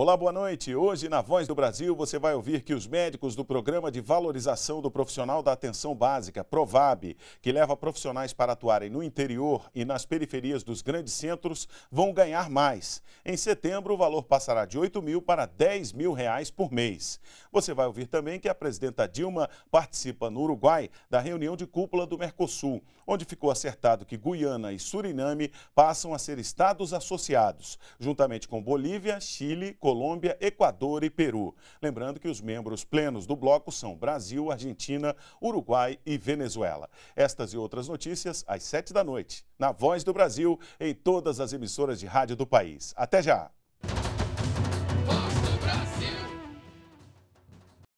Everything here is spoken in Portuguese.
Olá, boa noite. Hoje, na Voz do Brasil, você vai ouvir que os médicos do Programa de Valorização do Profissional da Atenção Básica, PROVAB, que leva profissionais para atuarem no interior e nas periferias dos grandes centros, vão ganhar mais. Em setembro, o valor passará de 8 mil para 10 mil reais por mês. Você vai ouvir também que a presidenta Dilma participa no Uruguai da reunião de cúpula do Mercosul, onde ficou acertado que Guiana e Suriname passam a ser estados associados, juntamente com Bolívia, Chile, Colômbia, Equador e Peru. Lembrando que os membros plenos do bloco são Brasil, Argentina, Uruguai e Venezuela. Estas e outras notícias às sete da noite, na Voz do Brasil, em todas as emissoras de rádio do país. Até já!